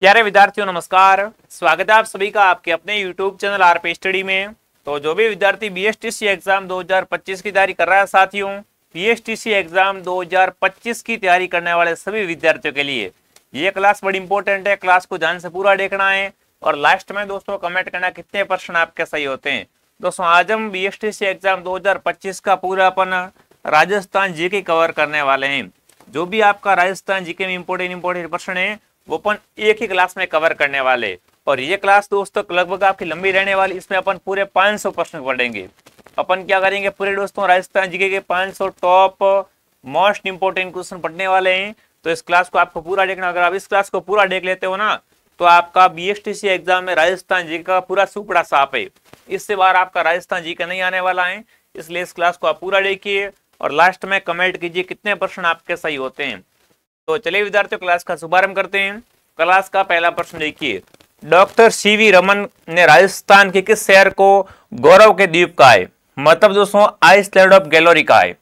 प्यारे विद्यार्थियों नमस्कार स्वागत है आप सभी का आपके अपने YouTube channel R P study में तो जो भी विद्यार्थी सी एग्जाम 2025 की तैयारी कर रहा है साथियों सी एग्जाम 2025 की तैयारी करने वाले सभी विद्यार्थियों के लिए ये क्लास बड़ी इंपॉर्टेंट है क्लास को ध्यान से पूरा देखना है और लास्ट में दोस्तों कमेंट करना कितने प्रश्न आपके सही होते हैं दोस्तों आज हम बी एग्जाम दो का पूरा अपन राजस्थान जी के कवर करने वाले हैं जो भी आपका राजस्थान जी के में इम्पोर्टेंट इम्पोर्टेंट प्रश्न है वो अपन एक ही क्लास में कवर करने वाले और ये क्लास दोस्तों तो लगभग आपकी लंबी रहने वाली इसमें अपन पूरे 500 प्रश्न पढ़ेंगे अपन क्या करेंगे पूरे दोस्तों राजस्थान जीके के 500 टॉप मोस्ट इंपोर्टेंट क्वेश्चन पढ़ने वाले हैं तो इस क्लास को आपको पूरा देखना अगर आप इस क्लास को पूरा देख लेते हो ना तो आपका बी एग्जाम में राजस्थान जी का पूरा सुपड़ा साफ है इससे बार आपका राजस्थान जी का नहीं आने वाला है इसलिए इस क्लास को आप पूरा देखिए और लास्ट में कमेंट कीजिए कितने प्रश्न आपके सही होते हैं तो चलिए विद्यार्थियों क्लास का शुभारंभ करते हैं क्लास का पहला प्रश्न देखिए डॉक्टर सीवी रमन ने राजस्थान के किस शहर को गौरव के द्वीप का है मतलब दोस्तों आइसलैंड ऑफ गैलोरी का है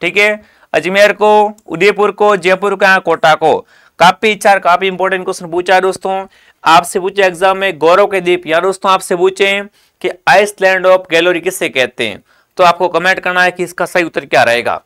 ठीक है अजमेर को उदयपुर को जयपुर का कोटा को काफी चार अच्छा काफी इंपोर्टेंट क्वेश्चन पूछा दोस्तों आपसे पूछे एग्जाम में गौरव के द्वीप या दोस्तों आपसे पूछे कि आइसलैंड ऑफ गैलोरी किससे कहते हैं तो आपको कमेंट करना है कि इसका सही उत्तर क्या रहेगा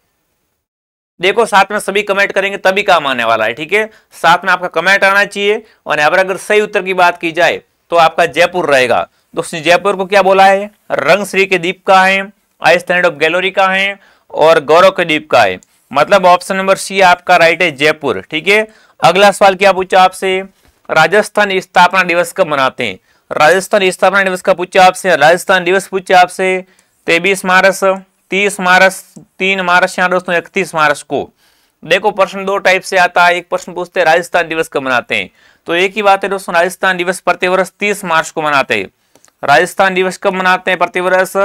देखो साथ में सभी कमेंट करेंगे तभी काम आने वाला है ठीक है साथ में आपका कमेंट आना चाहिए और यहां पर अगर सही उत्तर की बात की जाए तो आपका जयपुर रहेगा दोस्तों जयपुर को क्या बोला है रंग श्री के द्वीप का है आई स्टैंड ऑफ गैलोरी का है और गौरव के द्वीप का है मतलब ऑप्शन नंबर सी आपका राइट है जयपुर ठीक है अगला सवाल क्या पूछा आपसे राजस्थान स्थापना दिवस कब मनाते हैं राजस्थान स्थापना दिवस का पूछा आपसे राजस्थान दिवस पूछा आपसे तेबीस मार्च तीस मार्च तीन मार्च यहाँ दोस्तों इकतीस मार्च को देखो प्रश्न दो टाइप से आता है एक प्रश्न पूछते हैं राजस्थान दिवस कब मनाते हैं तो एक ही बात है दोस्तों राजस्थान दिवस प्रतिवर्ष तीस मार्च को मनाते हैं राजस्थान दिवस कब मनाते हैं प्रतिवर्ष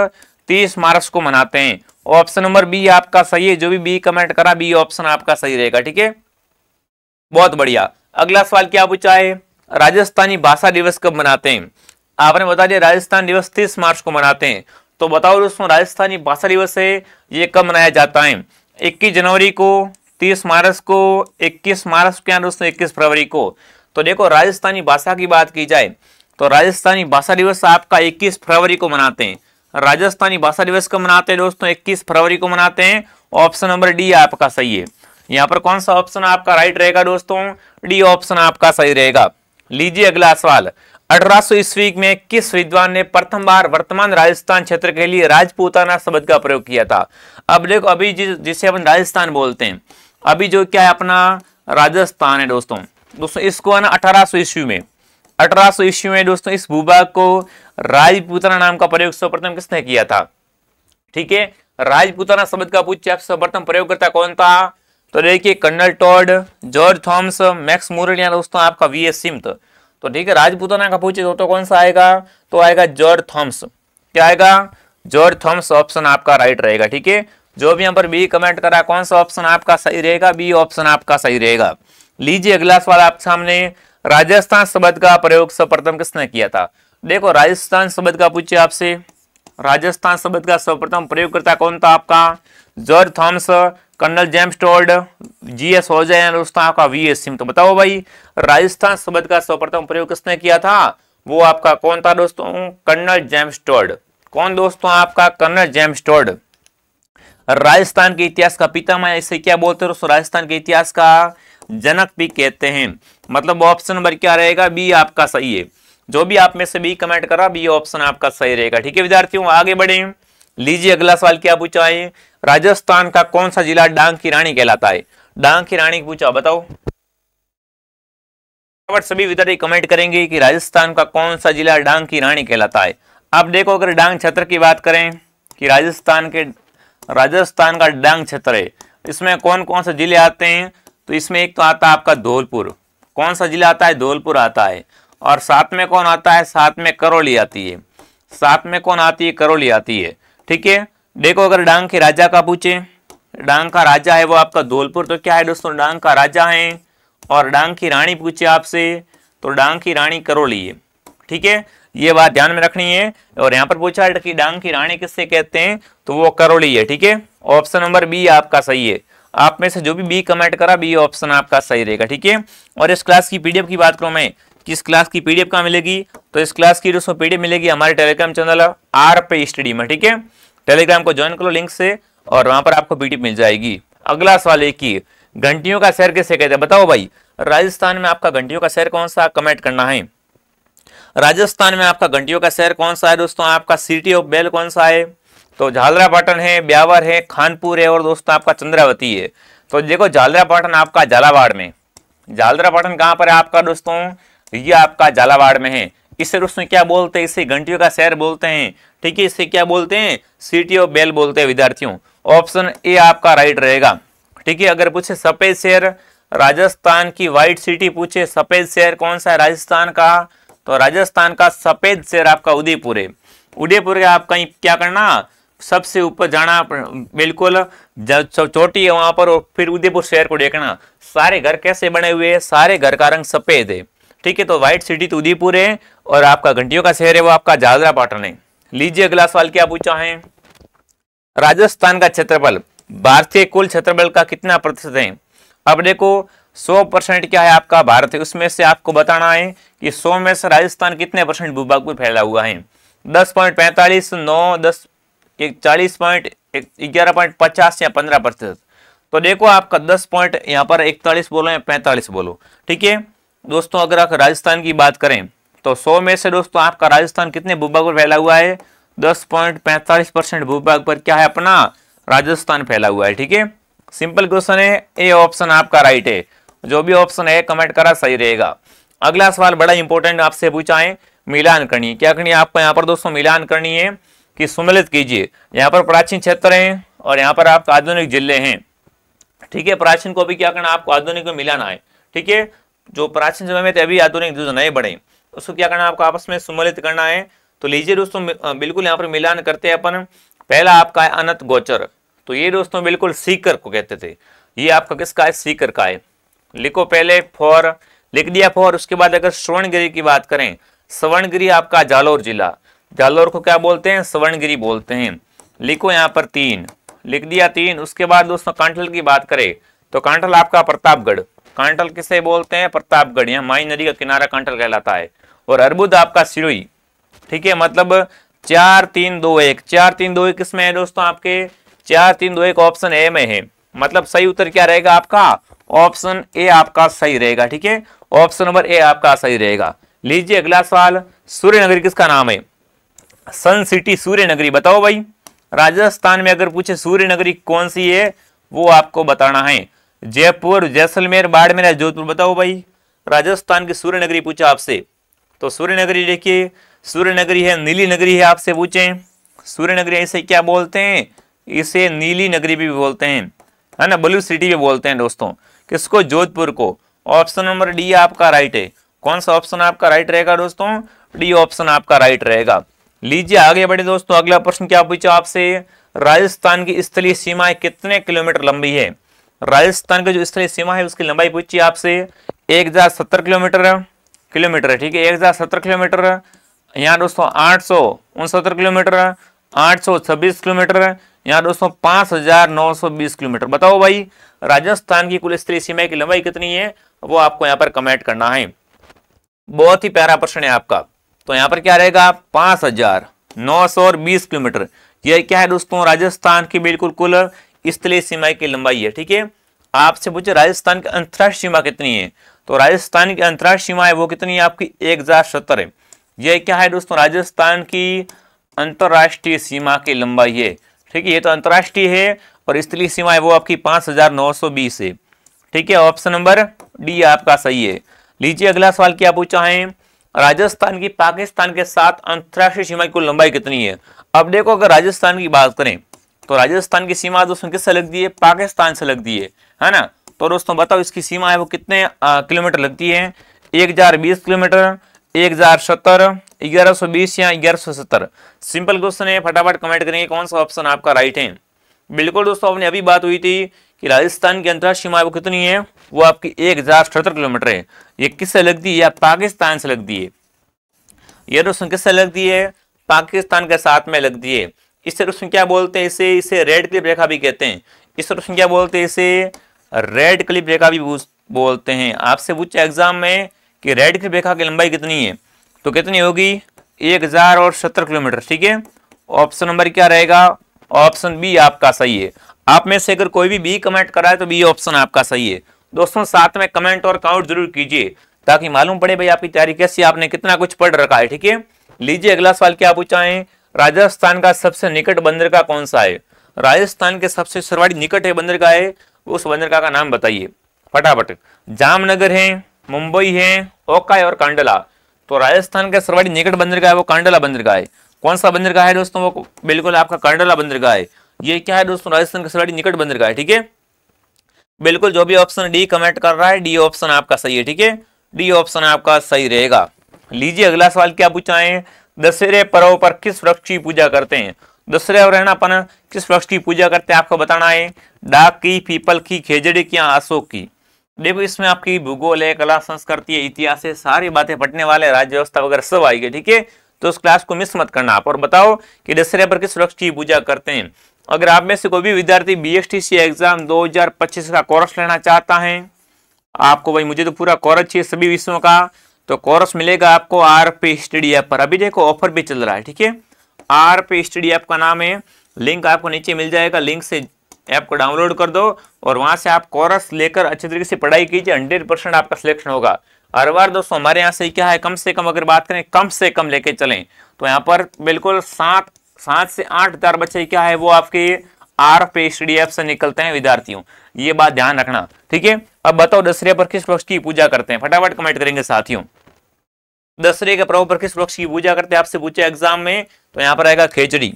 तीस मार्च को मनाते हैं ऑप्शन नंबर बी आपका सही है जो भी बी कमेंट करा बी ऑप्शन आपका सही रहेगा ठीक है बहुत बढ़िया अगला सवाल क्या पूछा है राजस्थानी भाषा दिवस कब मनाते हैं आपने बता दिया राजस्थान दिवस तीस मार्च को मनाते हैं तो बताओ दोस्तों राजस्थानी भाषा दिवस है ये कब मनाया जाता है इक्कीस जनवरी को तीस मार्च को इक्कीस मार्च के यहाँ दोस्तों इक्कीस फरवरी को तो देखो राजस्थानी भाषा की बात की जाए तो राजस्थानी भाषा दिवस आपका 21 फरवरी को मनाते हैं राजस्थानी भाषा दिवस कब मनाते हैं दोस्तों 21 फरवरी को मनाते हैं ऑप्शन नंबर डी आपका सही है यहाँ पर कौन सा ऑप्शन आपका राइट रहेगा दोस्तों डी ऑप्शन आपका सही रहेगा लीजिए अगला सवाल अठारह ईस्वी में किस विद्वान ने प्रथम बार वर्तमान राजस्थान क्षेत्र के लिए राजपूताना शब्द का प्रयोग किया था अब देखो अभी जिस जिसे अपन राजस्थान बोलते हैं अभी जो क्या है अपना राजस्थान है दोस्तों दोस्तों इसको है ना अठारह ईस्वी में अठारह ईस्वी में दोस्तों इस भूभाग को राजपूताना नाम का प्रयोग सर्वप्रथम किसने किया था ठीक है राजपूताना शब्द का पूछे सर्वप्रथम प्रयोग करता कौन था तो देखिए Colonel Tod George Thomas Max Muller दोस्तों आपका वी एस सिम्थ तो ठीक है राजपूताना का पूछे तो, तो कौन सा आएगा तो आएगा जॉर्ज थॉम्स क्या आएगा जॉर्ज थॉम्स ऑप्शन आपका राइट रहेगा ठीक है जो भी यहाँ पर बी कमेंट करा कौन सा ऑप्शन आपका सही रहेगा बी ऑप्शन आपका सही रहेगा लीजिए अगला सवाल आप सामने राजस्थान शब्द का प्रयोग सर्वप्रथम किसने किया था देखो राजस्थान शब्द का पूछे आपसे राजस्थान शब्द का सर्वप्रथम प्रयोगकर्ता कौन था आपका जॉर्ज थॉम्स कर्नल जेम्स टोल्ड जी एस ओजे दोस्तों आपका वी एस सिंह तो बताओ भाई राजस्थान शब्द का सर्वप्रथम प्रयोग किसने किया था वो आपका कौन था दोस्तों कर्नल जेम्स टोल्ड कौन दोस्तों आपका कर्नल जेम्स टोल्ड राजस्थान के इतिहास का मैं इसे क्या बोलते हैं दोस्तों राजस्थान के इतिहास का जनक भी कहते हैं मतलब ऑप्शन नंबर क्या रहेगा बी आपका सही है जो भी आप में से बी कमेंट करा बी ऑप्शन आपका सही रहेगा ठीक है विद्यार्थियों आगे बढ़े लीजिए अगला सवाल क्या पूछा है राजस्थान का कौन सा जिला डांग की रानी कहलाता है डांग की रानी पूछा बताओ सभी विद्यार्थी कमेंट करेंगे कि राजस्थान का कौन सा जिला डांग की रानी कहलाता है आप देखो अगर डांग छत्र की बात करें कि राजस्थान के राजस्थान का डांग छत्र है इसमें कौन कौन से जिले आते हैं तो इसमें एक तो आता है आपका धौलपुर कौन सा जिला आता है धौलपुर आता है और साथ में कौन आता है साथ में करौली आती है साथ में कौन आती है करौली आती है ठीक है देखो अगर डांग के राजा का पूछे डांग का राजा है वो आपका धौलपुर तो क्या है दोस्तों डांग का राजा है और डांग की रानी पूछे आपसे तो डांग की रानी करोली है ठीक है ये बात ध्यान में रखनी है और यहाँ पर पूछा कि डांग की रानी किससे कहते हैं तो वो करोली है ठीक है ऑप्शन नंबर बी आपका सही है आप में से जो भी बी कमेंट करा बी ऑप्शन आपका सही रहेगा ठीक है और इस क्लास की पीडीएफ की बात करो मैं किस क्लास की पीडीएफ कहाँ मिलेगी तो इस क्लास की दोस्तों पीडीएफ मिलेगी हमारे Telegram channel R P study में ठीक है टेलीग्राम को ज्वाइन करो लिंक से और वहां पर आपको पीटी मिल जाएगी अगला सवाल एक ही घंटियों का शहर कैसे कहते हैं बताओ भाई राजस्थान में आपका घंटियों का शहर कौन सा कमेंट करना है राजस्थान में आपका घंटियों का शहर कौन सा है दोस्तों आपका सिटी ऑफ बेल कौन सा है तो झालरापाटन है ब्यावर है खानपुर है और दोस्तों आपका चंद्रावती है तो देखो झालरापाटन आपका झालावाड़ में झालरापाटन कहाँ पर है आपका दोस्तों ये आपका झालावाड़ में है इसे रूस में क्या बोलते हैं इसे घंटियों का शहर बोलते हैं ठीक है इसे क्या बोलते हैं सिटी ऑफ बेल बोलते हैं विद्यार्थियों ऑप्शन ए आपका राइट रहेगा ठीक है अगर पूछे सफेद शहर राजस्थान की व्हाइट सिटी पूछे सफेद शहर कौन सा है राजस्थान का तो राजस्थान का सफेद शहर आपका उदयपुर है उदयपुर का आप कहीं क्या करना सबसे ऊपर जाना बिल्कुल चोटी है वहां पर और फिर उदयपुर शहर को देखना सारे घर कैसे बने हुए हैं सारे घर का रंग सफेद है ठीक है तो व्हाइट सिटी तो उदयपुर है और आपका घंटियों का शहर है वो आपका जाजरा पाटन है लीजिए अगला सवाल क्या पूछा है राजस्थान का क्षेत्रफल भारतीय कुल क्षेत्रफल का कितना प्रतिशत है अब देखो 100 परसेंट क्या है आपका भारत है उसमें से आपको बताना है कि 100 में से राजस्थान कितने परसेंट भूभाग पर फैला हुआ है दस पॉइंट पैंतालीस नौ दस एक चालीस पॉइंट ग्यारह पॉइंट पचास या पंद्रह प्रतिशत तो देखो आपका दस पॉइंट यहाँ पर इकतालीस बोलो या पैंतालीस बोलो ठीक है दोस्तों अगर आप राजस्थान की बात करें तो 100 में से दोस्तों आपका राजस्थान कितने भूभाग पर फैला हुआ है दस पॉइंट पैंतालीस परसेंट भूभाग पर क्या है अपना राजस्थान फैला हुआ है ठीक है सिंपल क्वेश्चन है ए ऑप्शन आपका राइट है जो भी ऑप्शन है कमेंट करा सही रहेगा अगला सवाल बड़ा इंपॉर्टेंट आपसे पूछा है मिलान करनी क्या करनी आपको यहाँ पर दोस्तों मिलान करनी है कि सुमिलित कीजिए यहाँ पर प्राचीन क्षेत्र है और यहाँ पर आपका आधुनिक जिले हैं ठीक है प्राचीन को भी क्या करना आपको आधुनिक में मिलाना है ठीक है जो प्राचीन समय में थे अभी आधुनिक जो नए बढ़े उसको क्या करना है आपको आपस में सुमलित करना है तो लीजिए दोस्तों बिल्कुल यहाँ पर मिलान करते हैं अपन पहला आपका है अनंत गोचर तो ये दोस्तों बिल्कुल सीकर को कहते थे ये आपका किसका है सीकर का है लिखो पहले फॉर लिख दिया फॉर उसके बाद अगर स्वर्णगिरी की बात करें स्वर्णगिरी आपका जालौर जिला जालौर को क्या बोलते हैं स्वर्णगिरी बोलते हैं लिखो यहाँ पर तीन लिख दिया तीन उसके बाद दोस्तों कांठल की बात करें तो कांठल आपका प्रतापगढ़ कांटल किसे बोलते हैं प्रतापगढ़ यहाँ माई नदी का किनारा कांटल कहलाता है और अर्बुद आपका सिरोई ठीक है मतलब चार तीन दो एक चार तीन दो एक किसमें है दोस्तों आपके चार तीन दो एक ऑप्शन ए में है मतलब सही उत्तर क्या रहेगा आपका ऑप्शन ए आपका सही रहेगा ठीक है ऑप्शन नंबर ए आपका सही रहेगा लीजिए अगला सवाल सूर्यनगरी किसका नाम है सन सिटी सूर्यनगरी बताओ भाई राजस्थान में अगर पूछे सूर्यनगरी कौन सी है वो आपको बताना है जयपुर जैसलमेर बाड़मेर जोधपुर बताओ भाई राजस्थान की सूर्य नगरी पूछा आपसे तो सूर्य नगरी देखिए सूर्य नगरी है नीली नगरी है आपसे पूछें सूर्य नगरी इसे क्या बोलते हैं इसे नीली नगरी भी बोलते हैं है ना ब्लू सिटी भी बोलते हैं दोस्तों किसको जोधपुर को ऑप्शन नंबर डी आपका राइट है कौन सा ऑप्शन आपका राइट रहेगा दोस्तों डी ऑप्शन आपका राइट रहेगा लीजिए आगे बढ़े दोस्तों अगला प्रश्न क्या पूछा आपसे राजस्थान की स्थलीय सीमाएं कितने किलोमीटर लंबी है राजस्थान का जो स्थलीय सीमा है उसकी लंबाई पूछी आपसे एक हजार सत्तर किलोमीटर किलोमीटर है ठीक है एक हजार सत्तर किलोमीटर यहाँ दोस्तों आठ सौ उनसत्तर किलोमीटर आठ सौ छब्बीस किलोमीटर यहाँ दोस्तों पांच हजार नौ सौ बीस किलोमीटर बताओ भाई राजस्थान की कुल स्थलीय सीमा की लंबाई कितनी है वो आपको यहाँ पर कमेंट करना है बहुत ही प्यारा प्रश्न है आपका तो यहाँ पर क्या रहेगा पांच हजार नौ सौ और बीस किलोमीटर यह क्या है दोस्तों राजस्थान की बिल्कुल कुल स्थलीय सीमा की लंबाई है ठीक है आपसे पूछे राजस्थान की अंतरराष्ट्रीय सीमा कितनी है तो राजस्थान की अंतरराष्ट्रीय सीमा है वो कितनी है आपकी एक हजार सत्तर है यह क्या है दोस्तों राजस्थान की अंतर्राष्ट्रीय सीमा की लंबाई है ठीक है ये तो अंतर्राष्ट्रीय है और स्थलीय सीमा है वो आपकी पांच हजार नौ सौ बीस है ठीक है ऑप्शन नंबर डी आपका सही है लीजिए अगला सवाल क्या पूछा है राजस्थान की पाकिस्तान के साथ अंतर्राष्ट्रीय सीमा की कुल लंबाई कितनी है अब देखो अगर राजस्थान की बात करें तो राजस्थान की सीमा दोस्तों किससे लगती है पाकिस्तान से लगती है है ना तो दोस्तों बताओ इसकी सीमा है वो कितने किलोमीटर लगती है एक हजार बीस किलोमीटर एक हजार सत्तर ग्यारह सौ बीस या ग्यारह सौ सत्तर सिंपल क्वेश्चन है फटाफट कमेंट करेंगे कौन सा ऑप्शन आपका राइट है बिल्कुल दोस्तों आपने अभी बात हुई थी कि राजस्थान की अंतर्राष्ट्रीय सीमा वो कितनी है वो आपकी एक हजार किलोमीटर है ये किससे लगती है या पाकिस्तान से लगती है ये दोस्तों किससे लगती है पाकिस्तान के साथ में लगती है इस रोशन तो क्या बोलते हैं इसे इसे रेड क्लिप रेखा भी कहते हैं इस रोशन तो क्या बोलते हैं इसे रेड क्लिप रेखा भी बोलते हैं आपसे पूछे एग्जाम में कि रेड क्लिप रेखा की लंबाई कितनी है तो कितनी होगी एक हज़ार और सत्तर किलोमीटर ठीक है ऑप्शन नंबर क्या रहेगा ऑप्शन बी आपका सही है आप में से अगर कोई भी बी कमेंट करा है तो बी ऑप्शन आपका सही है दोस्तों साथ में कमेंट और काउंट जरूर कीजिए ताकि मालूम पड़े भाई आपकी तैयारी कैसी आपने कितना कुछ पढ़ रखा है ठीक है लीजिए अगला सवाल क्या पूछा है राजस्थान का सबसे निकट बंदर का कौन सा है राजस्थान के सबसे सर्वाधिक निकट है का है उस बंदर का नाम बताइए फटाफट जामनगर है मुंबई है ओका है और कांडला तो राजस्थान का सर्वाधिक निकट बंदर का है वो कांडला बंदर का है कौन सा बंदर का है दोस्तों वो बिल्कुल आपका कांडला बंदर का है ये क्या है दोस्तों राजस्थान का सर्वाधिक निकट बंदर का है ठीक है बिल्कुल जो भी ऑप्शन डी कमेंट कर रहा है डी ऑप्शन आपका सही है ठीक है डी ऑप्शन आपका सही रहेगा लीजिए अगला सवाल क्या पूछा है दशहरे पर्व पर किस वृक्ष की पूजा करते हैं दशहरे और पर किस वृक्ष की पूजा करते हैं आपको बताना है डाक की पीपल की खेजड़ी की अशोक की देखो इसमें आपकी भूगोल है कला संस्कृति है इतिहास है सारी बातें पढ़ने वाले राज्य व्यवस्था वगैरह सब आएगी ठीक है तो उस क्लास को मिस मत करना आप और बताओ कि दशहरे पर किस वृक्ष की पूजा करते हैं अगर आप में से कोई भी विद्यार्थी बी एग्जाम दो का कोर्स लेना चाहता है आपको भाई मुझे तो पूरा कोर्स चाहिए सभी विषयों का तो कोर्स मिलेगा आपको आर पी स्टडी ऐप पर अभी देखो ऑफर भी चल रहा है ठीक है आर पी स्टडी ऐप का नाम है लिंक आपको नीचे मिल जाएगा लिंक से ऐप को डाउनलोड कर दो और वहाँ से आप कोर्स लेकर अच्छे तरीके से पढ़ाई कीजिए हंड्रेड परसेंट आपका सिलेक्शन होगा हर बार दोस्तों हमारे यहाँ से क्या है कम से कम अगर बात करें कम से कम लेके चलें तो यहाँ पर बिल्कुल सात सात से आठ हज़ार बच्चे क्या है वो आपके आर पीएचडीएफ से निकलते हैं विद्यार्थियों ये बात ध्यान रखना ठीक है अब बताओ दशहरे पर किस पक्ष की पूजा करते हैं फटाफट कमेंट करेंगे साथियों दशहरे के पर्व पर किस पक्ष की पूजा करते हैं आपसे पूछे एग्जाम में तो यहाँ पर आएगा खेजड़ी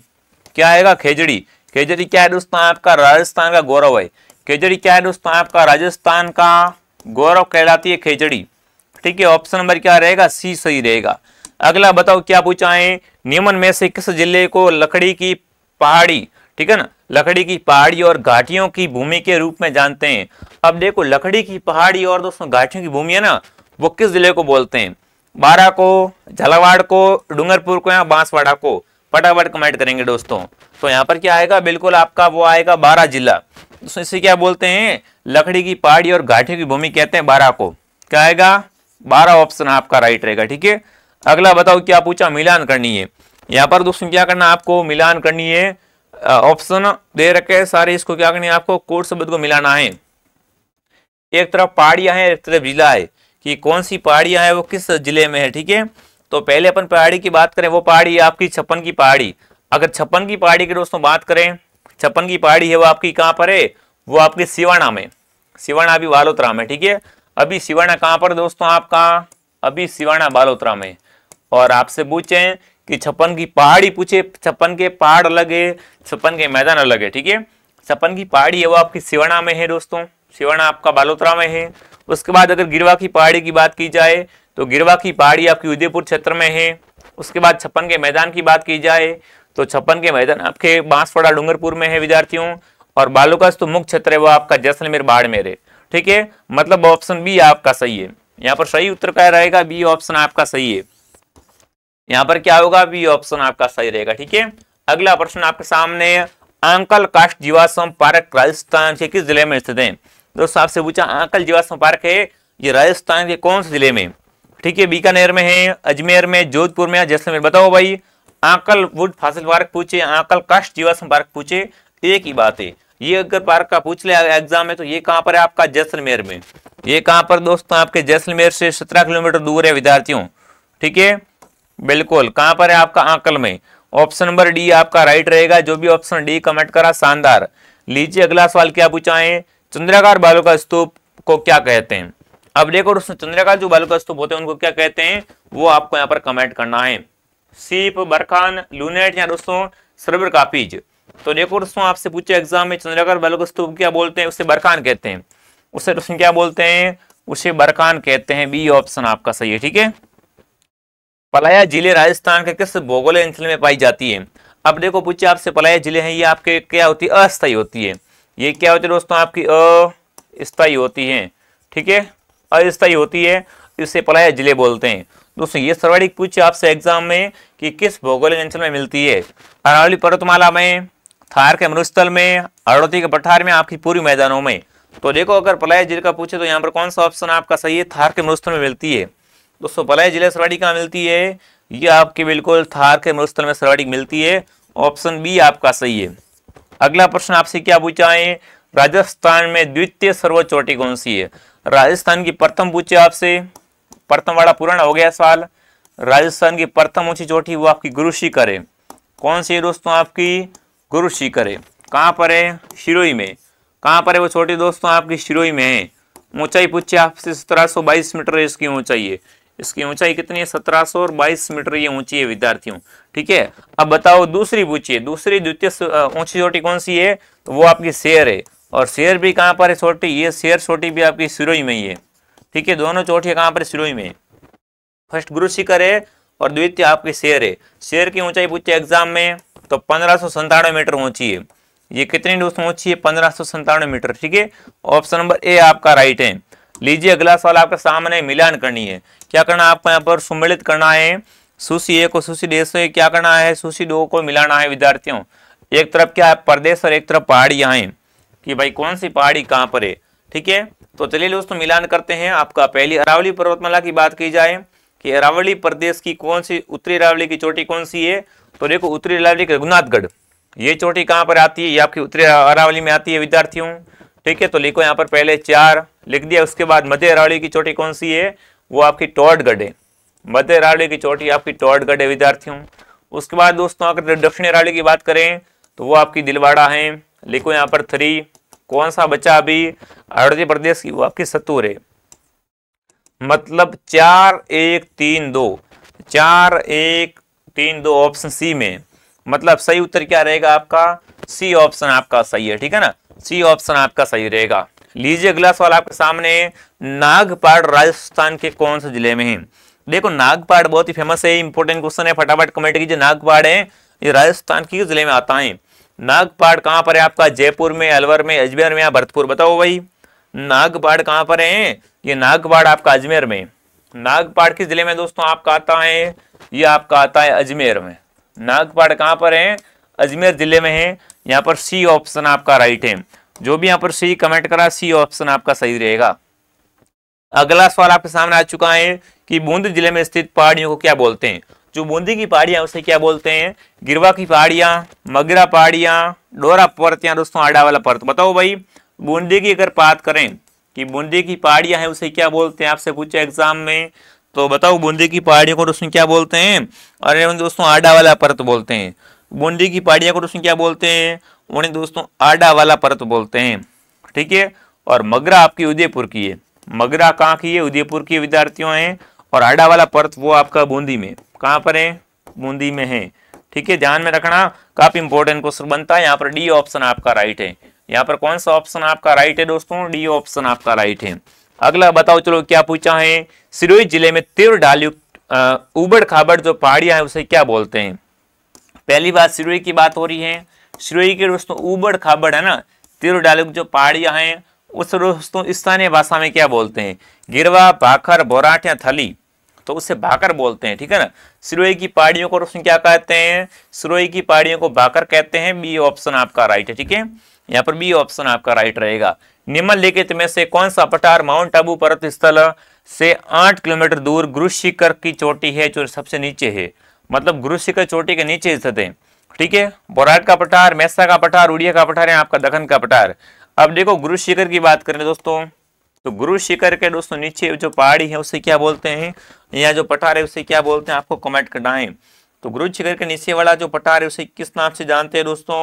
क्या आएगा खेजड़ी खेजड़ी क्या है दोस्तों आपका राजस्थान का गौरव है खेजड़ी क्या है दोस्तों आपका राजस्थान का गौरव कहलाती है खेजड़ी ठीक है ऑप्शन नंबर क्या रहेगा सी सही रहेगा अगला बताओ क्या पूछा है नियमन में से किस जिले को लकड़ी की पहाड़ी ठीक है ना लकड़ी की पहाड़ी और घाटियों की भूमि के रूप में जानते हैं अब देखो लकड़ी की पहाड़ी और दोस्तों घाटियों की भूमि है ना वो किस जिले को बोलते हैं बारा को झालावाड़ को डूंगरपुर को या बांसवाड़ा को फटाफट कमेंट करेंगे दोस्तों तो यहाँ पर क्या आएगा बिल्कुल आपका वो आएगा बारह जिला दोस्तों इसे क्या बोलते हैं लकड़ी की पहाड़ी और घाटियों की भूमि कहते हैं बारह को क्या आएगा बारह ऑप्शन आपका राइट रहेगा ठीक है अगला बताओ क्या पूछा मिलान करनी है यहाँ पर दोस्तों क्या करना आपको मिलान करनी है ऑप्शन दे रखे हैं सारे इसको क्या करना है आपको कोट शब्द को मिलाना है एक तरफ पहाड़ियां हैं एक तरफ जिला है कि कौन सी पहाड़िया हैं वो किस जिले में है ठीक है तो पहले अपन पहाड़ी की बात करें वो पहाड़ी आपकी छप्पन की पहाड़ी अगर छप्पन की पहाड़ी की दोस्तों बात करें छप्पन की पहाड़ी है वो आपकी कहाँ पर है वो आपकी सिवाना में सिवाना अभी बालोतरा में ठीक है अभी सिवाना कहाँ पर दोस्तों आपका अभी सिवाना बालोतरा में और आपसे पूछें कि छप्पन की पहाड़ी पूछे छप्पन के पहाड़ अलग है छप्पन के मैदान अलग है ठीक है छप्पन की पहाड़ी है वो आपकी सिवना में है दोस्तों सिवना आपका बालोतरा में है उसके बाद अगर गिरवा की पहाड़ी की बात की जाए तो गिरवा की पहाड़ी आपकी उदयपुर क्षेत्र में है उसके बाद छप्पन के मैदान की बात की जाए तो छप्पन के मैदान आपके बांसवाड़ा डूंगरपुर में है विद्यार्थियों और बालूकास तो मुख्य क्षेत्र है वो आपका जैसलमेर बाड़मेर है ठीक है मतलब ऑप्शन बी आपका सही है यहाँ पर सही उत्तर क्या रहेगा बी ऑप्शन आपका सही है यहां पर क्या होगा बी ऑप्शन आपका सही रहेगा ठीक है अगला प्रश्न आपके सामने अंकल कास्ट जीवाश्रम पार्क राजस्थान के किस जिले में स्थित है दोस्तों आपसे पूछा अंकल जीवाश्रम पार्क है ये राजस्थान के कौन से जिले में ठीक है बीकानेर में है अजमेर में जोधपुर में जैसलमेर बताओ भाई आंकल वुड फासिल पार्क पूछे आंकल कास्ट जीवाश्रम पार्क पूछे एक ही बात है ये अगर पार्क का पूछ लिया एग्जाम में तो ये कहाँ पर है आपका जैसलमेर में ये कहाँ पर दोस्तों आपके जैसलमेर से सत्रह किलोमीटर दूर है विद्यार्थियों ठीक है बिल्कुल कहां पर है आपका आंकल में ऑप्शन नंबर डी आपका राइट रहेगा जो भी ऑप्शन डी कमेंट करा शानदार लीजिए अगला सवाल क्या पूछा है चंद्रकार बालू का स्तूप को क्या कहते हैं अब देखो उसमें चंद्रकार जो बालू का स्तूप होते हैं उनको क्या कहते हैं वो आपको यहाँ पर कमेंट करना है सीप बरखान लूनेट या दोस्तों सर्वर कापीज तो देखो दोस्तों आपसे पूछे एग्जाम में चंद्रकार बालू का स्तूप क्या बोलते हैं उसे बरखान कहते हैं उसे दोस्तों क्या बोलते हैं उसे बरखान कहते हैं बी ऑप्शन आपका सही है ठीक है पलाया जिले राजस्थान के किस भौगोलिक अंचल में पाई जाती है अब देखो पूछे आपसे पलाया जिले हैं ये आपके क्या होती है अस्थायी होती है ये क्या होती है दोस्तों आपकी अस्थायी होती है ठीक है अस्थायी होती है इसे पलाया जिले बोलते हैं दोस्तों ये सर्वाधिक पूछे आपसे एग्जाम में कि किस भौगोलिक अंचल में मिलती है अरावली पर्वतमाला में थार के मरुस्थल में अरौती के पठार में आपकी पूरी मैदानों में तो देखो अगर पलाया जिले का पूछे तो यहाँ पर कौन सा ऑप्शन आपका सही है थार के मरुस्थल में मिलती है दोस्तों बलाई जिले सरवाड़ी कहाँ मिलती है ये आपके बिल्कुल थार के मरुस्थल में सर्वाडिक मिलती है ऑप्शन बी आपका सही है अगला प्रश्न आपसे क्या पूछा है राजस्थान में द्वितीय सर्वोच्च चोटी कौन सी है राजस्थान की प्रथम पूछे आपसे प्रथम वाला पुराना हो गया सवाल राजस्थान की प्रथम ऊंची चोटी वो आपकी गुरु शिखर है कौन सी है दोस्तों आपकी गुरु शिखर है कहाँ पर है शिरोई में कहाँ पर है वो छोटी दोस्तों आपकी शिरोई में है ऊंचाई पूछे आपसे सत्रह मीटर है इसकी ऊंचाई है इसकी ऊंचाई कितनी है सत्रह सौ और बाईस मीटर ये ऊंची है विद्यार्थियों ठीक है अब बताओ दूसरी पूछिए दूसरी द्वितीय ऊंची छोटी कौन सी है तो वो आपकी शेर है और शेर भी कहाँ पर है छोटी ये शेर छोटी भी आपकी सिरोई में ही है ठीक है दोनों चोटी कहाँ पर सिरोई में फर्स्ट गुरु शिखर है और द्वितीय आपकी शेर है शेर की ऊंचाई पूछिए एग्जाम में तो पंद्रह मीटर ऊंची है ये कितनी दोस्तों ऊंची है पंद्रह मीटर ठीक है ऑप्शन नंबर ए आपका राइट है लीजिए अगला सवाल आपके सामने मिलान करनी है क्या करना है आपको यहाँ पर सुमिलित करना है सुशी एक और सुशी डे से क्या करना है सुशी दो को मिलाना है विद्यार्थियों एक तरफ क्या है प्रदेश और एक तरफ पहाड़ी यहाँ कि भाई कौन सी पहाड़ी कहाँ पर है ठीक है तो चलिए दोस्तों मिलान करते हैं आपका पहली अरावली पर्वतमाला की बात की जाए कि अरावली प्रदेश की कौन सी उत्तरी अरावली की चोटी कौन सी है तो देखो उत्तरी अरावली की रघुनाथगढ़ ये चोटी कहाँ पर आती है ये आपकी उत्तरी अरावली में आती है विद्यार्थियों ठीक है तो लिखो यहाँ पर पहले चार लिख दिया उसके बाद मध्य रावड़ी की चोटी कौन सी है वो आपकी टॉट गढ़े मध्य रावड़ी की चोटी आपकी टॉट गढ़े विद्यार्थियों उसके बाद दोस्तों अगर दक्षिणी रावड़ी की बात करें तो वो आपकी दिलवाड़ा है लिखो यहाँ पर थ्री कौन सा बच्चा अभी अरुणाचल प्रदेश की वो आपकी सत्तूर है मतलब चार एक तीन दो चार एक तीन दो ऑप्शन सी में मतलब सही उत्तर क्या रहेगा आपका सी ऑप्शन आपका सही है ठीक है ना सी ऑप्शन आपका सही रहेगा लीजिए अगला सवाल आपके सामने नागपाड़ राजस्थान के कौन से जिले में है देखो नागपाड़ बहुत ही फेमस है इंपोर्टेंट क्वेश्चन है फटाफट कमेंट कीजिए नागपाड़ है ये राजस्थान के जिले में आता है नागपाड़ कहां पर है आपका जयपुर में अलवर में अजमेर में या भरतपुर बताओ भाई नागपाड़ कहां पर है ये नागपाड़ आपका अजमेर में नागपाड़ किस जिले में दोस्तों आपका आता है ये आपका आता है अजमेर में नागपाड़ कहां पर है अजमेर जिले में है यहाँ पर सी ऑप्शन आपका राइट है जो भी यहाँ पर सी कमेंट करा सी ऑप्शन आपका सही रहेगा अगला सवाल आपके सामने आ चुका है कि बूंदी जिले में स्थित पहाड़ियों को क्या बोलते हैं जो बूंदी की पहाड़ियां उसे क्या बोलते हैं गिरवा की पहाड़ियां मगरा पहाड़ियां डोरा पर्त या दोस्तों आडा वाला पर्त बताओ भाई बूंदी की अगर बात करें कि बूंदी की पहाड़ियां हैं उसे क्या बोलते हैं आपसे पूछे एग्जाम में तो बताओ बूंदी की पहाड़ियों को दोस्तों क्या बोलते हैं अरे दोस्तों आडा वाला पर्त बोलते हैं बूंदी की पहाड़ियां को दोस्तों क्या बोलते हैं उन्हें दोस्तों आडा वाला परत बोलते हैं ठीक है और मगरा आपकी उदयपुर की है मगरा कहाँ की है उदयपुर की विद्यार्थियों हैं और आडा वाला परत वो आपका बूंदी में कहाँ पर है बूंदी में है ठीक है ध्यान में रखना काफी इंपॉर्टेंट क्वेश्चन बनता है यहाँ पर डी ऑप्शन आपका राइट है यहाँ पर कौन सा ऑप्शन आपका राइट है दोस्तों डी ऑप्शन आपका राइट है अगला बताओ चलो क्या पूछा है सिरोही जिले में तीव्र डालयुक्त उबड़ खाबड़ जो पहाड़ियां हैं उसे क्या बोलते हैं पहली बात सिरोही की बात हो रही है सिरोही के दोस्तों ऊबड़ खाबड़ है ना तिर डालुक जो पहाड़ियाँ हैं उस दोस्तों स्थानीय भाषा में क्या बोलते हैं गिरवा भाखर बोराट या थली तो उसे भाकर बोलते हैं ठीक है ना सिरोही की पहाड़ियों को दोस्तों क्या कहते हैं सिरोही की पहाड़ियों को भाकर कहते हैं बी ऑप्शन आपका राइट है ठीक है यहाँ पर बी ऑप्शन आपका राइट रहेगा निम्नलिखित में से कौन सा पठार माउंट आबू पर्वत स्थल से आठ किलोमीटर दूर शिखर की चोटी है जो सबसे नीचे है मतलब गुरु शिखर चोटी के नीचे स्थित है ठीक है बोराट का पठार मेसा का पठार उड़िया का पठार है आपका दखन का पठार अब देखो गुरु शिखर की बात करें दोस्तों तो गुरु शिखर के दोस्तों नीचे जो पहाड़ी है उसे क्या बोलते हैं या जो पठार है उसे क्या बोलते हैं आपको कमेंट करना है तो गुरु शिखर के नीचे वाला जो पठार है उसे किस नाम से जानते हैं दोस्तों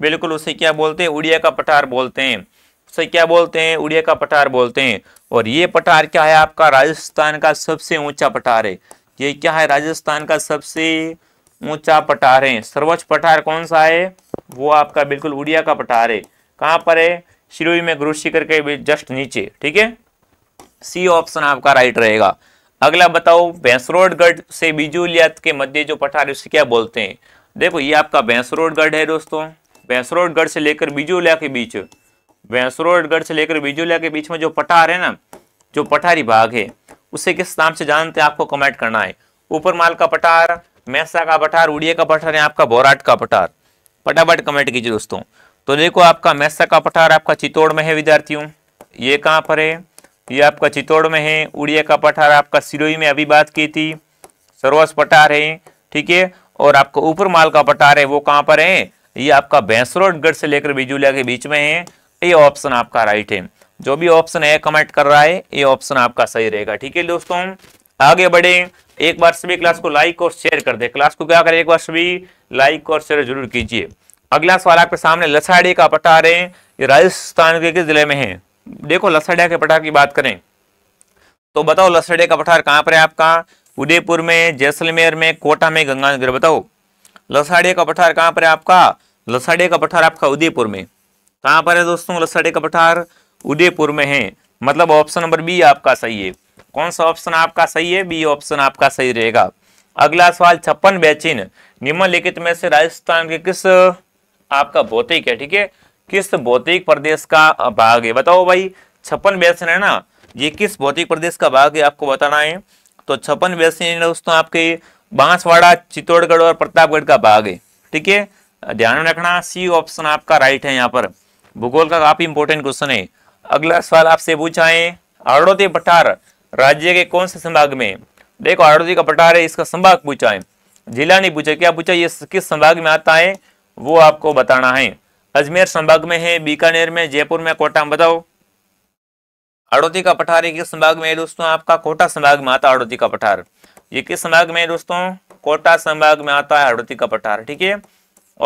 बिल्कुल उसे क्या बोलते हैं उड़िया का पठार बोलते हैं उसे क्या बोलते हैं उड़िया का पठार बोलते हैं और ये पठार क्या है आपका राजस्थान का सबसे ऊंचा पठार है ये क्या है राजस्थान का सबसे ऊंचा पठार है सर्वोच्च पठार कौन सा है वो आपका बिल्कुल उड़िया का पठार है कहाँ पर है शिरोई में गुरु शिखर के जस्ट नीचे ठीक है सी ऑप्शन आपका राइट रहेगा अगला बताओ भैंसरोडगढ़ से बिजुलियात के मध्य जो पठार है उसे क्या बोलते हैं देखो ये आपका भैंसरोडगढ़ है दोस्तों भैंसरोडगढ़ से लेकर बिजूलिया के बीच भैंसरोडगढ़ से लेकर बिजूलिया के बीच में जो पठार है ना जो पठारी भाग है उसे किस नाम से जानते हैं आपको कमेंट करना है ऊपर माल का पठार मैसा का पठार उड़िया का पठार या आपका बोराट का पठार फटाफट कमेंट कीजिए दोस्तों तो देखो आपका मैसा का पठार आपका चित्तौड़ में है विद्यार्थियों ये कहाँ पर है ये आपका चित्तौड़ में है उड़िया का पठार आपका सिरोही में अभी बात की थी सरोस पठार है ठीक है और आपका ऊपर माल का पठार है वो कहाँ पर है ये आपका भैंसरोडगढ़ से लेकर बिजुलिया के बीच में है ये ऑप्शन आपका राइट है जो भी ऑप्शन है कमेंट कर रहा है ये ऑप्शन आपका सही रहेगा ठीक है दोस्तों आगे बढ़े एक बार सभी क्लास को लाइक और शेयर कर दे क्लास को क्या करें एक बार सभी लाइक और शेयर जरूर कीजिए अगला सवाल आपके सामने लसाड़ी का पटा रहे राजस्थान के किस जिले में है देखो लसाड़िया के पटार की बात करें तो बताओ लसड़े का पठार कहां पर है आपका उदयपुर में जैसलमेर में कोटा में गंगानगर बताओ लसाड़े का पठार कहां पर है आपका लसाड़े का पठार आपका उदयपुर में कहां पर है दोस्तों लसाड़े का पठार उदयपुर में है मतलब ऑप्शन नंबर बी आपका सही है कौन सा ऑप्शन आपका सही है बी ऑप्शन आपका सही रहेगा अगला सवाल छप्पन बैचिन निम्नलिखित में से राजस्थान के किस आपका भौतिक है ठीक है किस भौतिक प्रदेश का भाग है बताओ भाई छप्पन बैचिन है ना ये किस भौतिक प्रदेश का भाग है आपको बताना है तो छप्पन बैचिन दोस्तों आपके बांसवाड़ा चित्तौड़गढ़ और प्रतापगढ़ का भाग है ठीक है ध्यान में रखना सी ऑप्शन आपका राइट है यहाँ पर भूगोल का काफी इंपोर्टेंट क्वेश्चन है अगला सवाल आपसे है आड़ोदी पठार राज्य के कौन से संभाग में देखो आड़ोदी का पठार है इसका संभाग पूछा है जिला नहीं पूछा क्या पूछा ये किस संभाग में आता है वो आपको बताना है अजमेर संभाग में है बीकानेर में जयपुर में कोटा में बताओ आड़ोदी का पठार किस संभाग में है दोस्तों आपका कोटा संभाग में आता है आड़ोदी का पठार ये किस संभाग में है दोस्तों कोटा संभाग में आता है आड़ोदी का पठार ठीक है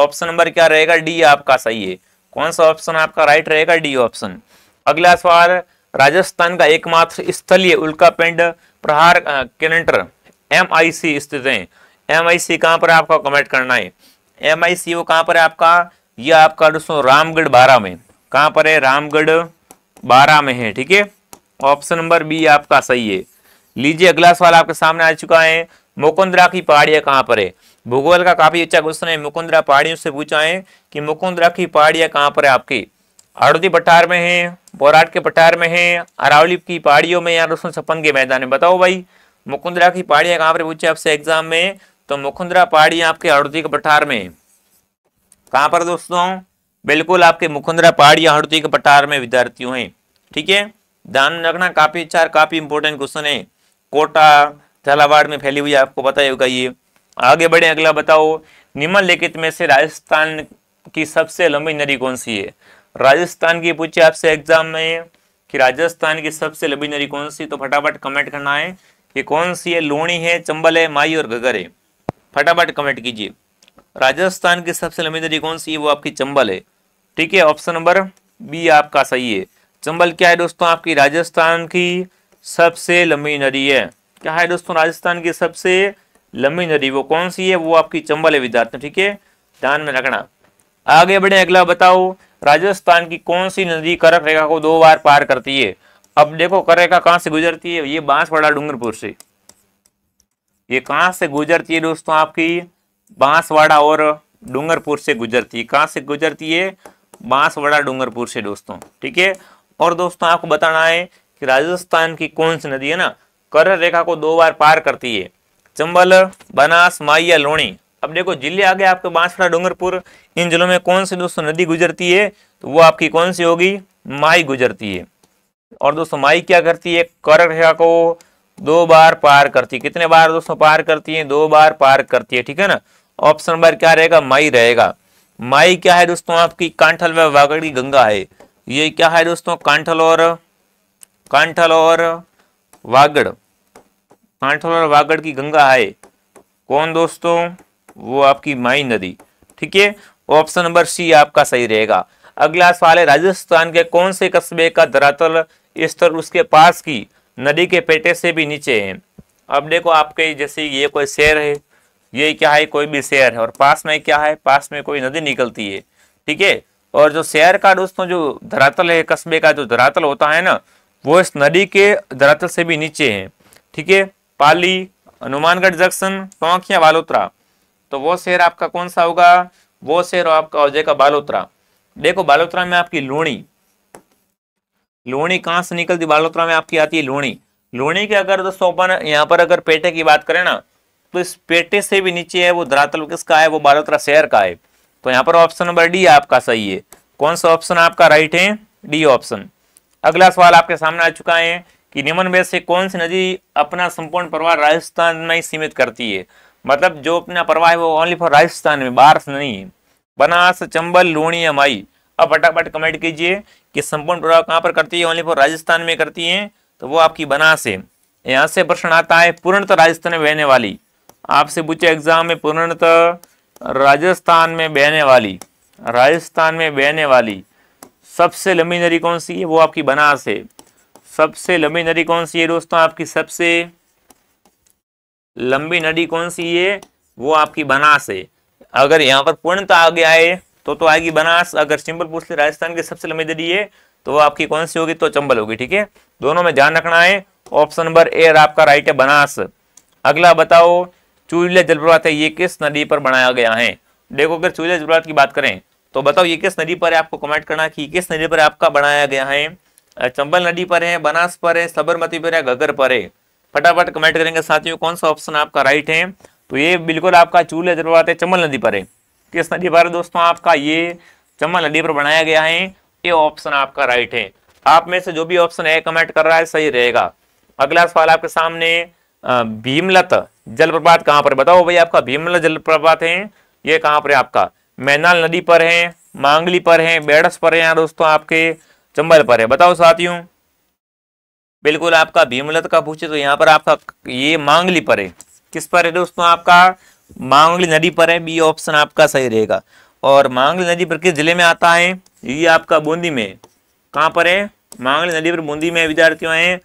ऑप्शन नंबर क्या रहेगा डी आपका सही है कौन सा ऑप्शन आपका राइट रहेगा डी ऑप्शन अगला सवाल राजस्थान का एकमात्र स्थलीय उल्का पिंड प्रहार कैलेंडर एम आई सी स्थित है एम आई सी कहाँ पर है आपका कमेंट करना है एम आई सी पर है आपका ये आपका दोस्तों रामगढ़ बारह में कहां पर है रामगढ़ बारह में है ठीक है ऑप्शन नंबर बी आपका सही है लीजिए अगला सवाल आपके सामने आ चुका है मुकुंदरा की पहाड़ियाँ कहाँ पर है भूगोल का काफी अच्छा क्वेश्चन है मुकुंदरा पहाड़ियों से पूछा है कि मुकुंदरा की पहाड़ियाँ कहाँ पर है आपकी हाड़ौदी पठार में है बोराट के पठार में है अरावली की पहाड़ियों में या दोस्तों छप्पन के मैदान में बताओ भाई मुकुंदरा की पहाड़ियाँ कहाँ पर पूछे आपसे एग्जाम में तो मुकुंदरा पहाड़ी आपके हड़ौती के पठार में कहां पर दोस्तों बिल्कुल आपके मुकुंदरा पहाड़ियाँ हड़ौती के पठार में विद्यार्थियों हैं ठीक है ध्यान रखना काफी चार अच्छा काफी इंपोर्टेंट क्वेश्चन है कोटा झालावाड़ में फैली हुई आपको पता होगा ये आगे बढ़े अगला बताओ निम्नलिखित में से राजस्थान की सबसे लंबी नदी कौन सी है राजस्थान की पूछे आपसे एग्जाम में कि राजस्थान की सबसे लंबी नदी कौन सी तो फटाफट कमेंट करना है कि कौन सी है लोणी है चंबल है माई और गगर है फटाफट कमेंट कीजिए राजस्थान की सबसे लंबी नदी कौन सी है वो आपकी चंबल है ठीक है ऑप्शन नंबर बी आपका सही है चंबल क्या है दोस्तों आपकी राजस्थान की सबसे लंबी नदी है क्या है दोस्तों राजस्थान की सबसे लंबी नदी वो कौन सी है वो आपकी चंबल है विद्यार्थी ठीक है ध्यान में रखना आगे बढ़े अगला बताओ राजस्थान की कौन सी नदी करक रेखा को दो बार पार करती है अब देखो करक रेखा कहाँ से गुजरती है ये बांसवाड़ा डूंगरपुर से ये कहाँ से गुजरती है दोस्तों आपकी बांसवाड़ा और डूंगरपुर से गुजरती है कहाँ से गुजरती है बांसवाड़ा डूंगरपुर से दोस्तों ठीक है और दोस्तों आपको बताना है कि राजस्थान की कौन सी नदी है ना कर रेखा को दो बार पार करती है चंबल बनास माइया लोणी अब देखो जिले आ गए आपके बांसवाड़ा डूंगरपुर इन जिलों में कौन सी दोस्तों नदी गुजरती है तो वो आपकी कौन सी होगी माई गुजरती है और दोस्तों माई क्या करती है कर रेखा को दो बार पार करती है कितने बार दोस्तों पार करती है दो बार पार करती है ठीक है ना ऑप्शन नंबर क्या रहेगा माई रहेगा माई क्या है दोस्तों आपकी कांठल व वागड़ी गंगा है ये क्या है दोस्तों कांठल और कांठल और वागड़ कांठल और वागड़ की गंगा है कौन दोस्तों वो आपकी माई नदी ठीक है ऑप्शन नंबर सी आपका सही रहेगा अगला सवाल है राजस्थान के कौन से कस्बे का धरातल स्तर उसके पास की नदी के पेटे से भी नीचे है अब देखो आपके जैसे ये कोई शहर है ये क्या है कोई भी शहर है और पास में क्या है पास में कोई नदी निकलती है ठीक है और जो शहर का दोस्तों जो धरातल है कस्बे का जो धरातल होता है ना वो इस नदी के धरातल से भी नीचे है ठीक है पाली हनुमानगढ़ जंक्शन टोंकिया वालोत्रा तो वो शेर आपका कौन सा होगा वो शेर आपका हो जाएगा बालोतरा देखो बालोतरा में आपकी लूणी लूणी कहां से निकलती बालोतरा में आपकी आती है लूणी लूणी के अगर दोस्तों अपन यहाँ पर अगर पेटे की बात करें ना तो इस पेटे से भी नीचे है वो धरातल किसका है वो बालोतरा शहर का है तो यहाँ पर ऑप्शन नंबर डी आपका सही है कौन सा ऑप्शन आपका राइट है डी ऑप्शन अगला सवाल आपके सामने आ चुका है कि निमन में से कौन सी नदी अपना संपूर्ण परिवार राजस्थान में ही सीमित करती है मतलब जो अपना परवाह है वो ओनली फॉर राजस्थान में बाहर से नहीं है बनास चंबल लूणी माई अब फटाफट कमेंट कीजिए कि संपूर्ण प्रभाव कहाँ पर करती है ओनली फॉर राजस्थान में करती है तो वो आपकी बनास है यहाँ से प्रश्न आता है पूर्णतः राजस्थान में बहने वाली आपसे पूछे एग्जाम में पूर्णतः राजस्थान में बहने वाली राजस्थान में बहने वाली सबसे लंबी नदी कौन सी है वो आपकी बनास है सबसे लंबी नदी कौन सी है दोस्तों आपकी सबसे लंबी नदी कौन सी है वो आपकी बनास है अगर यहाँ पर आ गया है तो तो आएगी बनास अगर सिंपल पूछ ले राजस्थान की सबसे लंबी नदी है तो वो आपकी कौन सी होगी तो चंबल होगी ठीक है दोनों में ध्यान रखना है ऑप्शन नंबर ए आपका राइट है बनास अगला बताओ चूल्हे जलप्रपात है ये किस नदी पर बनाया गया है देखो अगर चूलिया जलप्रपात की बात करें तो बताओ ये किस नदी पर है आपको कमेंट करना कि किस नदी पर आपका बनाया गया है चंबल नदी पर है बनास पर है सबरमती पर है घगर पर है फटाफट कमेंट करेंगे साथियों कौन सा ऑप्शन आपका राइट है तो ये बिल्कुल आपका चूल हैदराबाद है चमल नदी पर है किस नदी पर दोस्तों आपका ये चम्बल नदी पर बनाया गया है ये ऑप्शन आपका राइट है आप में से जो भी ऑप्शन है कमेंट कर रहा है सही रहेगा अगला सवाल आपके सामने भीमलत जलप्रपात कहाँ पर बताओ भाई आपका भीमलत जलप्रपात है ये कहाँ पर है आपका मैनाल नदी पर है मांगली पर है बेड़स पर है यहाँ दोस्तों आपके चंबल पर है बताओ साथियों बिल्कुल आपका भीमलत का पूछे तो यहाँ पर आपका ये मांगली पर है किस पर है दोस्तों आपका मांगली नदी पर है बी ऑप्शन आपका सही रहेगा और मांगली नदी पर किस जिले में आता है ये आपका बूंदी में कहाँ पर है मांगली नदी पर बूंदी में विद्यार्थियों हैं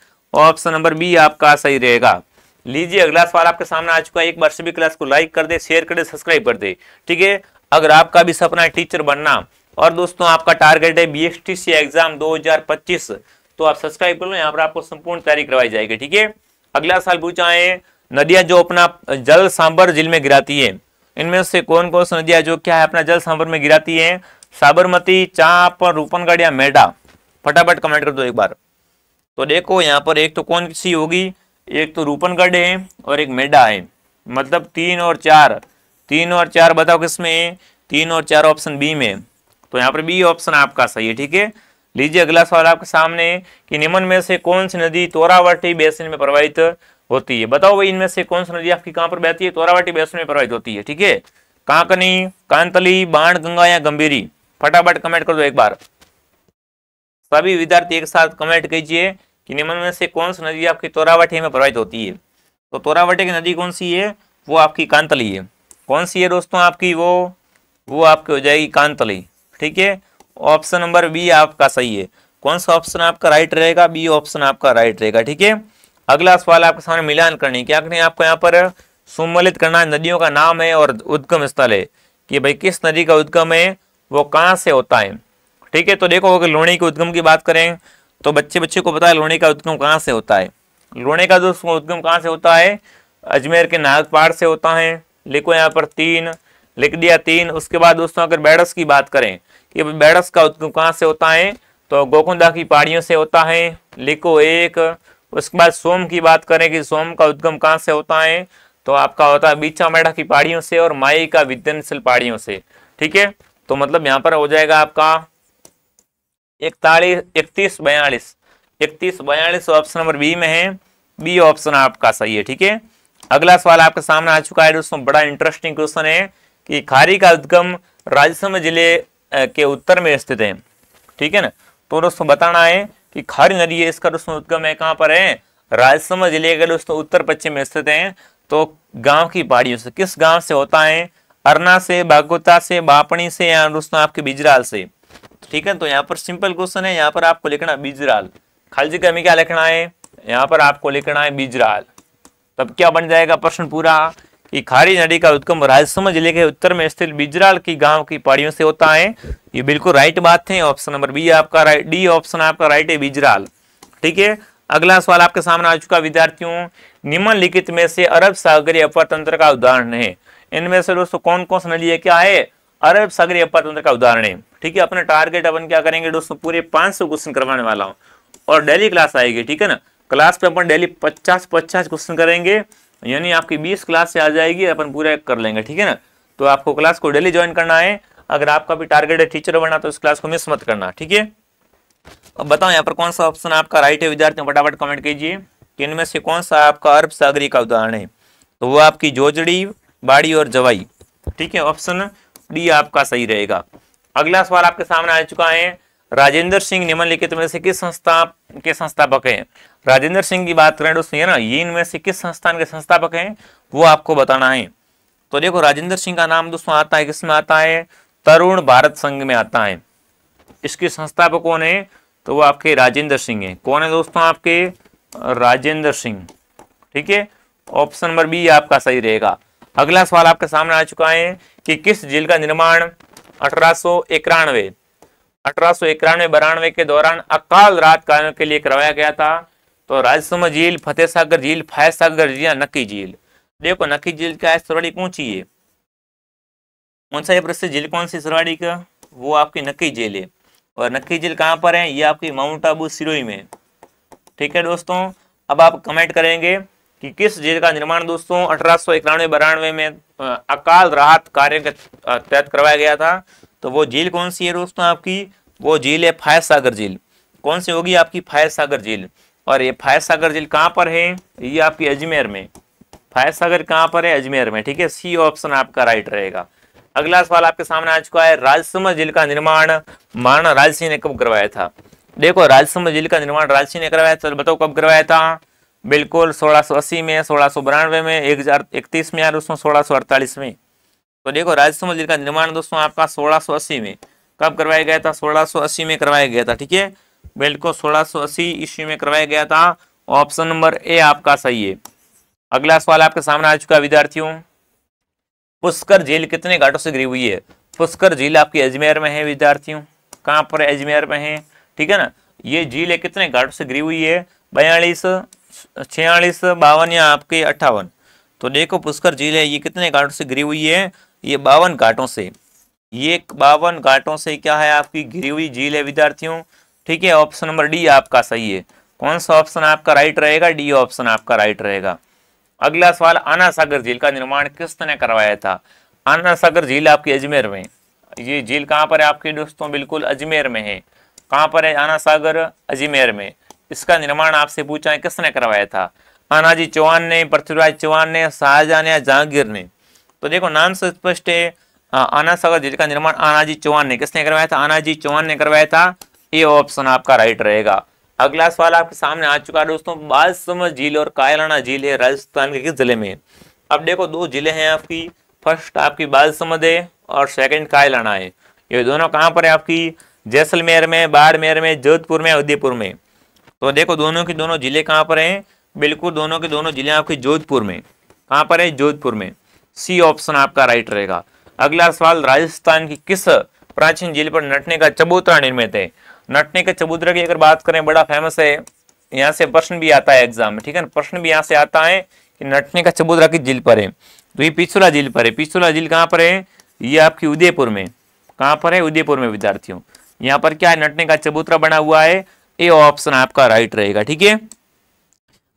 ऑप्शन नंबर बी आपका सही रहेगा लीजिए अगला सवाल आपके सामने आ चुका है एक बार सभी क्लास को लाइक कर दे शेयर कर दे सब्सक्राइब कर दे ठीक है अगर आपका भी सपना है टीचर बनना और दोस्तों आपका टारगेट है सी एग्जाम पच्चीस तो आप सब्सक्राइब कर लो यहाँ पर आपको संपूर्ण तैयारी करवाई जाएगी ठीक है अगला साल पूछा है नदियां जो अपना जल सांबर झील में गिराती है इनमें से कौन कौन सी नदियां जो क्या है अपना जल सांबर में गिराती है साबरमती चाप रूपनगढ़ या मेढा फटाफट कमेंट कर दो एक बार तो देखो यहाँ पर एक तो कौन सी होगी एक तो रूपनगढ़ है और एक मेढा है मतलब तीन और चार तीन और चार बताओ किसमें है तीन और चार ऑप्शन बी में तो यहाँ पर बी ऑप्शन आपका सही है ठीक है लीजिए अगला सवाल आपके सामने कि निम्न में से कौन सी नदी तोरावटी बेसिन में प्रवाहित होती है बताओ भाई इनमें से कौन सी नदी आपकी कहाँ पर बहती है तोरावटी बेसिन में प्रवाहित होती है ठीक है कांकनी कांतली बाण गंगा या गंभीरी फटाफट कमेंट कर दो एक बार सभी विद्यार्थी एक साथ कमेंट कीजिए कि निम्न में से कौन सी नदी आपकी तोरावटी में प्रवाहित होती है तो तोरावटी की नदी कौन सी है वो आपकी कांतली है कौन सी है दोस्तों आपकी वो वो आपकी हो जाएगी कांतली ठीक है ऑप्शन नंबर बी आपका सही है कौन सा ऑप्शन आपका राइट रहेगा बी ऑप्शन आपका राइट रहेगा ठीक है अगला सवाल आपके सामने मिलान करने क्या करें आपको यहाँ पर सुमलित करना नदियों का नाम है और उद्गम स्थल है कि भाई किस नदी का उद्गम है वो कहाँ से होता है ठीक है तो देखो अगर लोणी के उद्गम की बात करें तो बच्चे बच्चे को पता है लोणी का उद्गम कहाँ से होता है लोणे का जो उद्गम कहाँ से होता है अजमेर के नागपाड़ से होता है लिखो यहाँ पर तीन लिख दिया तीन उसके बाद दोस्तों अगर बैडस की बात करें कि बैरस का उद्गम कहाँ से होता है तो गोकुंदा की पहाड़ियों से होता है लिखो एक उसके बाद सोम की बात करें कि सोम का उद्गम कहाँ से होता है तो आपका होता है बीचा मैडा की पहाड़ियों से और माई का विद्यनशील पहाड़ियों से ठीक है तो मतलब यहाँ पर हो जाएगा आपका इकतालीस इकतीस बयालीस इकतीस बयालीस ऑप्शन नंबर बी में है बी ऑप्शन आपका सही है ठीक है अगला सवाल आपके सामने आ चुका है दोस्तों बड़ा इंटरेस्टिंग क्वेश्चन है कि खारी का उद्गम राजसमंद जिले के उत्तर में स्थित है ठीक है ना तो दोस्तों बताना है कि खारी नदी है इसका दोस्तों उद्गम है कहाँ पर है राजसमंद जिले के दोस्तों उत्तर पश्चिम में स्थित है तो गांव की पहाड़ियों से किस गांव से होता है अरना से बागोता से बापणी से या दोस्तों आपके बिजराल से ठीक है तो यहाँ पर सिंपल क्वेश्चन है यहाँ पर आपको लिखना है बिजराल खाली जगह में क्या लिखना है यहाँ पर आपको लिखना है बिजराल तब क्या बन जाएगा प्रश्न पूरा कि खारी नदी का उद्गम राजसमंद जिले के उत्तर में स्थित बिजराल की गांव की पहाड़ियों से होता है ये बिल्कुल राइट बात है ऑप्शन नंबर बी आपका राइट डी ऑप्शन आपका राइट है बिजराल ठीक है अगला सवाल आपके सामने आ चुका विद्यार्थियों निम्नलिखित में से अरब सागरी अपतंत्र का उदाहरण है इनमें से दोस्तों कौन कौन सा नदी है क्या है अरब सागरी अपतंत्र का उदाहरण है ठीक है अपना टारगेट अपन क्या करेंगे दोस्तों पूरे पांच सौ क्वेश्चन करवाने वाला हूँ और डेली क्लास आएगी ठीक है ना क्लास पे अपन डेली पचास पचास क्वेश्चन करेंगे यानी आपकी बीस क्लास से आ जाएगी अपन पूरा कर लेंगे ठीक है ना तो आपको क्लास को डेली ज्वाइन करना है अगर आपका भी टारगेट है टीचर बनना तो इस क्लास को मिस मत करना ठीक है अब बताओ यहाँ पर कौन सा ऑप्शन आपका राइट है विद्यार्थियों फटाफट कमेंट कीजिए कि इनमें से कौन सा आपका अरब सागरी का उदाहरण है तो वो आपकी जोजड़ी बाड़ी और जवाई ठीक है ऑप्शन डी आपका सही रहेगा अगला सवाल आपके सामने आ चुका है राजेंद्र सिंह निम्नलिखित में से किस संस्था के संस्थापक हैं राजेंद्र सिंह की बात करें दोस्तों ये ना ये इनमें से किस संस्थान के संस्थापक हैं वो आपको बताना है तो देखो राजेंद्र सिंह का नाम दोस्तों आता है किसमें आता है तरुण भारत संघ में आता है इसके संस्थापक कौन है तो वो आपके राजेंद्र सिंह है कौन है दोस्तों आपके राजेंद्र सिंह ठीक है ऑप्शन नंबर बी आपका सही रहेगा अगला सवाल आपके सामने आ चुका है कि किस जेल का निर्माण अठारह सौ इक्यानवे अठारह सौ इक्यानवे के दौरान अकाल रात कार्यों के लिए करवाया गया था तो राजसम झील फतेह सागर झील फायर सागर झील या नकी झील देखो नकी झील क्या है सरवाड़ी पहुंची है कौन सा ये प्रसिद्ध झील कौन सी सरवाड़ी का वो आपकी नकी झील है और नकी झील कहाँ पर है ये आपकी माउंट आबू सिरोई में ठीक है दोस्तों अब आप कमेंट करेंगे कि किस झील का निर्माण दोस्तों अठारह सौ इक्यानवे बारानवे में अकाल राहत कार्य के तहत करवाया गया था तो वो झील कौन सी है दोस्तों आपकी वो झील है फायद सागर झील कौन सी होगी आपकी फायद सागर झील और ये फायद सागर झील कहाँ पर है ये आपकी अजमेर में फायद सागर कहाँ पर है अजमेर में ठीक है सी ऑप्शन आपका राइट रहेगा अगला सवाल आपके सामने आ चुका है राजसमंद झील का निर्माण महाराणा राज सिंह ने कब करवाया था देखो राजसमंद झील का निर्माण राज सिंह ने करवाया था तो बताओ कब करवाया था बिल्कुल सोलह में सोलह में एक हजार इकतीस में यार दोस्तों सोलह में तो देखो राजसमंद झील का निर्माण दोस्तों आपका सोलह में कब करवाया गया था सोलह में करवाया गया था ठीक है बेल्ट को 1680 ईस्वी में करवाया गया था ऑप्शन नंबर ए आपका सही है अगला सवाल आपके सामने आ चुका है विद्यार्थियों पुष्कर झील कितने घाटों से घिरी हुई है पुष्कर झील आपकी अजमेर में है विद्यार्थियों कहां पर अजमेर में है ठीक है ना ये झील है कितने घाटों से घिरी हुई है बयालीस छियालीस बावन या आपके अट्ठावन तो देखो पुष्कर झील है ये कितने घाटों से घिरी हुई है ये बावन घाटों से ये बावन घाटों से क्या है आपकी घिरी हुई झील है विद्यार्थियों ठीक है ऑप्शन नंबर डी आपका सही है कौन सा ऑप्शन आपका राइट रहेगा डी ऑप्शन आपका राइट रहेगा अगला सवाल आना सागर झील का निर्माण किसने करवाया था आना सागर झील आपकी अजमेर में ये झील कहाँ पर है आपके दोस्तों बिल्कुल अजमेर में है कहाँ पर है आना सागर अजमेर में इसका निर्माण आपसे पूछा है किसने करवाया था आनाजी चौहान ने पृथ्वीराज चौहान ने शाहजहां ने जहांगीर ने तो देखो नाम से स्पष्ट है आना सागर झील का निर्माण आनाजी चौहान ने किसने करवाया था आनाजी चौहान ने करवाया था ये ऑप्शन आपका राइट रहेगा अगला सवाल आपके सामने आ चुका है दोस्तों बालसमर झील और कायलाना झील है राजस्थान के किस जिले में अब देखो दो जिले हैं आपकी फर्स्ट आपकी बाल है और सेकंड कायलाना है ये दोनों कहाँ पर है आपकी जैसलमेर में बाड़मेर में जोधपुर में उदयपुर में तो देखो दोनों के दोनों जिले कहाँ पर हैं बिल्कुल दोनों के दोनों जिले आपके जोधपुर में कहाँ पर है जोधपुर में सी ऑप्शन आपका राइट रहेगा अगला सवाल राजस्थान की किस प्राचीन झील पर नटने का चबूतरा निर्मित है नटने के चबूतरे की अगर बात करें बड़ा फेमस है यहाँ से प्रश्न भी आता है एग्जाम में ठीक है ना प्रश्न भी यहाँ से आता है कि नटने का चबूतरा किस झील पर है तो ये पिछुला झील पर है पिछुला झील कहाँ पर है ये आपकी उदयपुर में कहाँ पर है उदयपुर में विद्यार्थियों यहाँ पर क्या है नटने का चबूतरा बना हुआ है ये ऑप्शन आपका राइट रहेगा ठीक है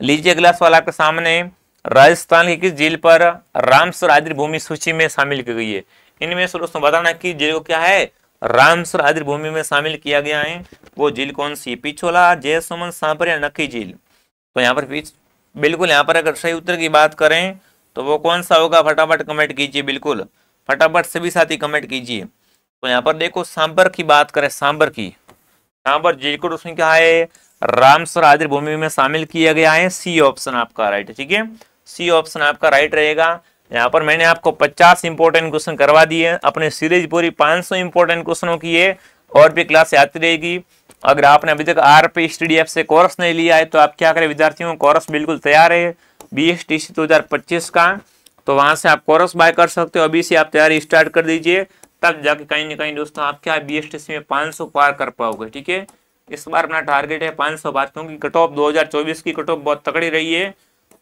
लीजिए अगला सवाल आपके सामने राजस्थान की किस झील पर रामसर आदि भूमि सूची में शामिल की गई है इनमें से दोस्तों बताना कि जिलों को क्या है रामसर आदि भूमि में शामिल किया गया है वो झील कौन सी पिछोला जयसुमन या नखी झील तो यहाँ पर पीछ बिल्कुल यहाँ पर अगर सही उत्तर की बात करें तो वो कौन सा होगा फटाफट कमेंट कीजिए बिल्कुल फटाफट सभी साथी कमेंट कीजिए तो यहाँ पर देखो सांबर की बात करें सांबर की सांबर झील को उसने कहा है रामसर आदि भूमि में शामिल किया गया है सी ऑप्शन आपका राइट ठीक है सी ऑप्शन आपका राइट रहेगा यहाँ पर मैंने आपको 50 इंपोर्टेंट क्वेश्चन करवा दिए अपने सीरीज पूरी 500 इंपोर्टेंट क्वेश्चनों की है और भी क्लास आती रहेगी अगर आपने अभी तक आर पी स्टडी एफ से कोर्स नहीं लिया है तो आप क्या करें विद्यार्थियों कोर्स बिल्कुल तैयार है बी एस टी सी दो हज़ार पच्चीस का तो वहाँ से आप कोर्स बाय कर सकते हो अभी से आप तैयारी स्टार्ट कर दीजिए तब जाके कहीं ना कहीं दोस्तों आप क्या बी एस टी सी में पाँच सौ पार कर पाओगे ठीक है इस बार अपना टारगेट है पाँच सौ बार क्योंकि कट ऑफ दो हज़ार चौबीस की कट ऑफ बहुत तकड़ी रही है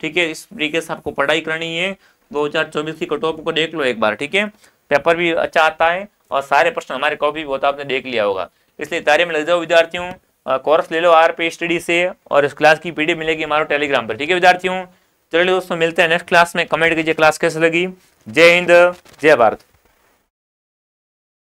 ठीक है इस तरीके से आपको पढ़ाई करनी है 2024 की कट ऑफ को देख लो एक बार ठीक है पेपर भी अच्छा आता है और सारे प्रश्न हमारे कॉपी बहुत आपने देख लिया होगा इसलिए तारे में लग जाओ विद्यार्थियों कोर्स ले लो आर पे स्टडी से और इस क्लास की पीडीएफ मिलेगी हमारे टेलीग्राम पर ठीक है विद्यार्थियों चलिए दोस्तों मिलते हैं नेक्स्ट क्लास में कमेंट कीजिए क्लास कैसे लगी जय हिंद जय भारत